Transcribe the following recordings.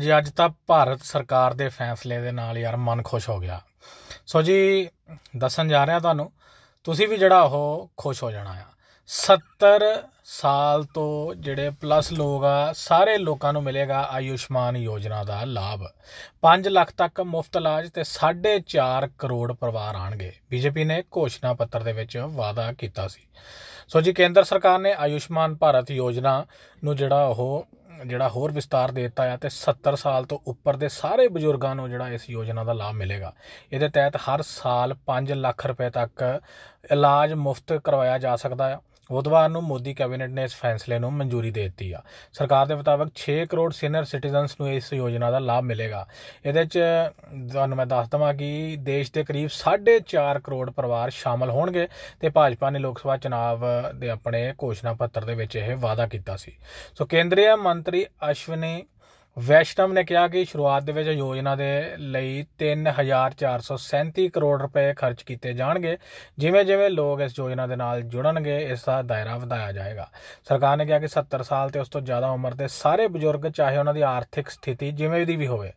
ਜੀ ਅੱਜ ਤਾਂ ਭਾਰਤ ਸਰਕਾਰ ਦੇ ਫੈਸਲੇ ਦੇ ਨਾਲ ਯਾਰ ਮਨ ਖੁਸ਼ ਹੋ ਗਿਆ ਸੋ ਜੀ ਦੱਸਣ ਜਾ ਰਿਹਾ ਤੁਹਾਨੂੰ ਤੁਸੀਂ ਵੀ ਜਿਹੜਾ ਉਹ ਖੁਸ਼ ਹੋ ਜਾਣਾ ਆ 70 ਸਾਲ ਤੋਂ ਜਿਹੜੇ ਪਲੱਸ ਲੋਕ ਆ ਸਾਰੇ ਲੋਕਾਂ ਨੂੰ ਮਿਲੇਗਾ ਆਯੁਸ਼ਮਾਨ ਯੋਜਨਾ ਦਾ ਲਾਭ 5 ਲੱਖ ਤੱਕ ਮੁਫਤ ਇਲਾਜ ਤੇ 4.5 ਕਰੋੜ ਪਰਿਵਾਰ ਆਣਗੇ ਬੀਜੇਪੀ ਨੇ ਘੋਸ਼ਣਾ ਪੱਤਰ ਦੇ ਵਿੱਚ ਵਾਅਦਾ ਕੀਤਾ ਸੀ ਸੋ ਜੀ ਕੇਂਦਰ ਸਰਕਾਰ ਨੇ ਆਯੁਸ਼ਮਾਨ ਭਾਰਤ ਯੋਜਨਾ ਨੂੰ ਜਿਹੜਾ ਉਹ ਜਿਹੜਾ ਹੋਰ ਵਿਸਤਾਰ ਦੇ ਦਿੱਤਾ ਆ ਤੇ 70 ਸਾਲ ਤੋਂ ਉੱਪਰ ਦੇ ਸਾਰੇ ਬਜ਼ੁਰਗਾਂ ਨੂੰ ਜਿਹੜਾ ਇਸ ਯੋਜਨਾ ਦਾ ਲਾਭ ਮਿਲੇਗਾ ਇਹਦੇ ਤਹਿਤ ਹਰ ਸਾਲ 5 ਲੱਖ ਰੁਪਏ ਤੱਕ ਇਲਾਜ ਮੁਫਤ ਕਰਵਾਇਆ ਜਾ ਸਕਦਾ ਹੈ ਬੁੱਧਵਾਰ ਨੂੰ ਮੋਦੀ ਕੈਬਨਿਟ ਨੇ ਇਸ ਫੈਸਲੇ ਨੂੰ ਮਨਜ਼ੂਰੀ ਦੇ ਦਿੱਤੀ ਆ ਸਰਕਾਰ ਦੇ ਮੁਤਾਬਕ 6 ਕਰੋੜ ਸੀਨੀਅਰ ਸਿਟੀਜ਼ਨਸ ਨੂੰ ਇਸ ਯੋਜਨਾ ਦਾ ਲਾਭ ਮਿਲੇਗਾ ਇਹਦੇ ਵਿੱਚ ਤੁਹਾਨੂੰ ਮੈਂ ਦੱਸ ਦਵਾਂ ਕਿ ਦੇਸ਼ ਦੇ ਕਰੀਬ 4.5 ਕਰੋੜ ਪਰਿਵਾਰ ਸ਼ਾਮਲ ਹੋਣਗੇ ਤੇ ਭਾਜਪਾ ਨੇ ਲੋਕ ਸਭਾ ਚੋਣਾਂ ਦੇ ਆਪਣੇ ਘੋਸ਼ਣਾ ਪੱਤਰ ਦੇ ਵਿੱਚ ਇਹ ਵਾਅਦਾ ਕੀਤਾ ਸੀ ਸੋ ਕੇਂਦਰੀ ਮੰਤਰੀ ਅਸ਼ਵਨੀ ਵੈਸ਼ਨਮ ਨੇ ਕਿਹਾ ਕਿ ਸ਼ੁਰੂਆਤ ਦੇ ਵਿੱਚ ਯੋਜਨਾ ਦੇ ਲਈ 3437 ਕਰੋੜ ਰੁਪਏ ਖਰਚ ਕੀਤੇ ਜਾਣਗੇ ਜਿਵੇਂ-ਜਿਵੇਂ ਲੋਕ ਇਸ ਯੋਜਨਾ ਦੇ ਨਾਲ ਜੁੜਨਗੇ ਇਸ ਦਾ ਦਾਇਰਾ ਵਧਾਇਆ ਜਾਏਗਾ ਸਰਕਾਰ ਨੇ ਕਿਹਾ ਕਿ 70 ਸਾਲ ਤੇ ਉਸ ਤੋਂ ਜ਼ਿਆਦਾ ਉਮਰ ਦੇ ਸਾਰੇ ਬਜ਼ੁਰਗ ਚਾਹੇ ਉਹਨਾਂ ਦੀ ਆਰਥਿਕ ਸਥਿਤੀ ਜਿਵੇਂ ਦੀ ਵੀ ਹੋਵੇ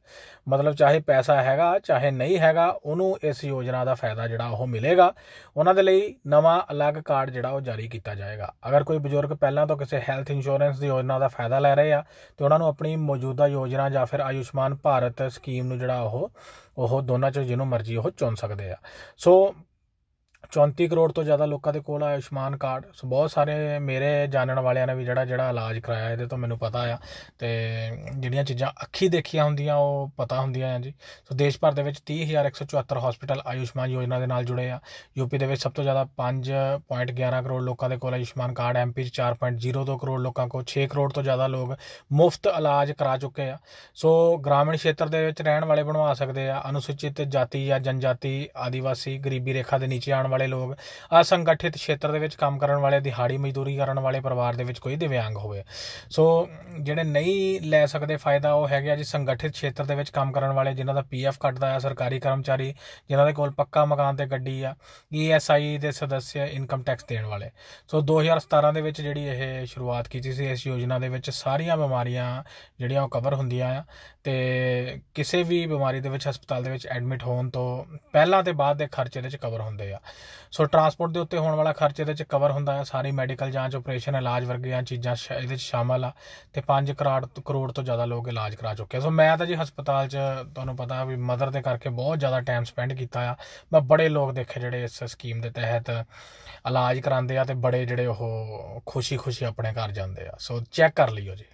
ਮਤਲਬ ਚਾਹੇ ਪੈਸਾ ਹੈਗਾ ਚਾਹੇ ਨਹੀਂ ਹੈਗਾ ਉਹਨੂੰ ਇਸ ਯੋਜਨਾ ਦਾ ਫਾਇਦਾ ਜਿਹੜਾ ਉਹ ਮਿਲੇਗਾ ਉਹਨਾਂ ਦੇ ਲਈ ਨਵਾਂ ਅਲੱਗ ਕਾਰਡ ਜਿਹੜਾ ਉਹ ਜਾਰੀ ਕੀਤਾ ਜਾਏਗਾ ਅਗਰ ਕੋਈ ਬਜ਼ੁਰਗ ਪਹਿਲਾਂ ਤੋਂ ਕਿਸੇ ਹੈਲਥ ਇੰਸ਼ੋਰੈਂਸ ਦੀ ਯੋਜਨਾ ਦਾ ਫਾਇਦਾ ਲੈ ਰਹੇ ਆ ਤੇ ਉਹਨਾਂ ਨੂੰ ਆਪਣੀ ਮੌਜੂਦਾ ਮੁਦਰਾ ਯੋਜਨਾ ਜਾਂ ਫਿਰ ਆਯੁਸ਼ਮਾਨ ਭਾਰਤ ਸਕੀਮ ਨੂੰ ਜਿਹੜਾ ਉਹ ਉਹ ਦੋਨਾਂ ਚੋਂ ਜਿਹਨੂੰ ਮਰਜ਼ੀ ਉਹ ਚੁਣ ਸਕਦੇ ਆ ਸੋ 34 ਕਰੋੜ ਤੋਂ ਜ਼ਿਆਦਾ ਲੋਕਾਂ ਦੇ ਕੋਲ ਆਯੁਸ਼ਮਾਨ ਕਾਰਡ ਸੋ ਬਹੁਤ ਸਾਰੇ ਮੇਰੇ ਜਾਣਨ ਵਾਲਿਆਂ ਨੇ ਵੀ ਜਿਹੜਾ ਜਿਹੜਾ ਇਲਾਜ ਕਰਾਇਆ ਇਹਦੇ ਤੋਂ ਮੈਨੂੰ ਪਤਾ ਆ ਤੇ ਜਿਹੜੀਆਂ ਚੀਜ਼ਾਂ ਅੱਖੀ ਦੇਖੀਆਂ ਹੁੰਦੀਆਂ ਉਹ ਪਤਾ ਹੁੰਦੀਆਂ ਆ ਜੀ ਸੋ ਦੇਸ਼ ਭਰ ਦੇ ਵਿੱਚ 30174 ਹਸਪੀਟਲ ਆਯੁਸ਼ਮਾਨ ਯੋਜਨਾ ਦੇ ਨਾਲ ਜੁੜੇ ਆ ਯੂਪੀ ਦੇ ਵਿੱਚ ਸਭ ਤੋਂ ਜ਼ਿਆਦਾ 5.11 ਕਰੋੜ ਲੋਕਾਂ ਦੇ ਕੋਲ ਆਯੁਸ਼ਮਾਨ ਕਾਰਡ ਐਮਪੀ 'ਚ 4.02 ਕਰੋੜ ਲੋਕਾਂ ਕੋਲ 6 ਕਰੋੜ ਤੋਂ ਜ਼ਿਆਦਾ ਲੋਕ ਮੁਫਤ ਇਲਾਜ ਕਰਾ ਚੁੱਕੇ ਆ ਸੋ ਗ੍ਰਾਮੀਣ ਖੇਤਰ ਦੇ ਵਿੱਚ ਰਹਿਣ ਵਾਲੇ ਬਣਵਾ ਸਕਦੇ ਆ ਅਨੁਸੂਚਿਤ ਜਾਤੀ ਜਾਂ ਜਨਜਾਤੀ ਆਦੀਵਾਸੀ ਗਰੀਬੀ ਰੇਖਾ ਦੇ ਨੀਚੇ ਆਣ ਵਾਲੇ ਲੋਕ ਅਸੰਗਠਿਤ ਖੇਤਰ ਦੇ ਵਿੱਚ ਕੰਮ ਕਰਨ ਵਾਲੇ ਦਿਹਾੜੀ ਮਜ਼ਦੂਰੀ ਕਰਨ ਵਾਲੇ ਪਰਿਵਾਰ ਦੇ ਵਿੱਚ ਕੋਈ ਦਿਵਿਆਂਗ ਹੋਵੇ ਸੋ ਜਿਹੜੇ ਨਹੀਂ ਲੈ ਸਕਦੇ ਫਾਇਦਾ ਉਹ ਹੈਗੇ ਆ ਜੀ ਸੰਗਠਿਤ ਖੇਤਰ ਦੇ ਵਿੱਚ ਕੰਮ ਕਰਨ ਵਾਲੇ ਜਿਨ੍ਹਾਂ ਦਾ ਪੀਐਫ ਕੱਟਦਾ ਆ ਸਰਕਾਰੀ ਕਰਮਚਾਰੀ ਜਿਨ੍ਹਾਂ ਦੇ ਕੋਲ ਪੱਕਾ ਮਕਾਨ ਤੇ ਗੱਡੀ ਆ ਈਐਸਆਈ ਦੇ ਸਦੱਸਯ ਇਨਕਮ ਟੈਕਸ ਦੇਣ ਵਾਲੇ ਸੋ 2017 ਦੇ ਵਿੱਚ ਜਿਹੜੀ ਇਹ ਸ਼ੁਰੂਆਤ ਕੀਤੀ ਸੀ ਇਸ ਯੋਜਨਾ ਦੇ ਵਿੱਚ ਸਾਰੀਆਂ ਬਿਮਾਰੀਆਂ ਜਿਹੜੀਆਂ ਉਹ ਕਵਰ ਹੁੰਦੀਆਂ ਆ ਤੇ ਕਿਸੇ ਵੀ ਬਿਮਾਰੀ ਦੇ ਵਿੱਚ ਹਸਪਤਾਲ ਦੇ ਵਿੱਚ ਐਡਮਿਟ ਹੋਣ ਤੋਂ ਪਹਿਲਾਂ ਤੇ ਬਾਅਦ ਦੇ ਖਰਚੇ ਦੇ ਵਿੱਚ ਕਵਰ ਹੁੰਦੇ ਆ ਸੋ ਟਰਾਂਸਪੋਰਟ ਦੇ ਉੱਤੇ ਹੋਣ ਵਾਲਾ ਖਰਚ ਇਹਦੇ 'ਚ ਕਵਰ ਹੁੰਦਾ ਹੈ ਸਾਰੀ ਮੈਡੀਕਲ ਜਾਂਚ ਆਪਰੇਸ਼ਨ ਇਲਾਜ ਵਰਗੀਆਂ ਚੀਜ਼ਾਂ ਇਹਦੇ 'ਚ ਸ਼ਾਮਲ ਆ ਤੇ 5 ਕਰੋੜ ਕਰੋੜ ਤੋਂ ਜ਼ਿਆਦਾ ਲੋਕ ਇਲਾਜ ਕਰਾ ਚੁੱਕੇ ਸੋ ਮੈਂ ਤਾਂ ਜੀ ਹਸਪਤਾਲ 'ਚ ਤੁਹਾਨੂੰ ਪਤਾ ਵੀ ਮਦਰ ਦੇ ਕਰਕੇ ਬਹੁਤ ਜ਼ਿਆਦਾ ਟਾਈਮ ਸਪੈਂਡ ਕੀਤਾ ਆ ਮੈਂ ਬੜੇ ਲੋਕ ਦੇਖੇ ਜਿਹੜੇ ਇਸ ਸਕੀਮ ਦੇ ਤਹਿਤ ਇਲਾਜ ਕਰਾਉਂਦੇ ਆ ਤੇ ਬੜੇ ਜਿਹੜੇ ਉਹ ਖੁਸ਼ੀ-ਖੁਸ਼ੀ ਆਪਣੇ ਘਰ ਜਾਂਦੇ ਆ ਸੋ ਚੈੱਕ ਕਰ ਲਿਓ ਜੀ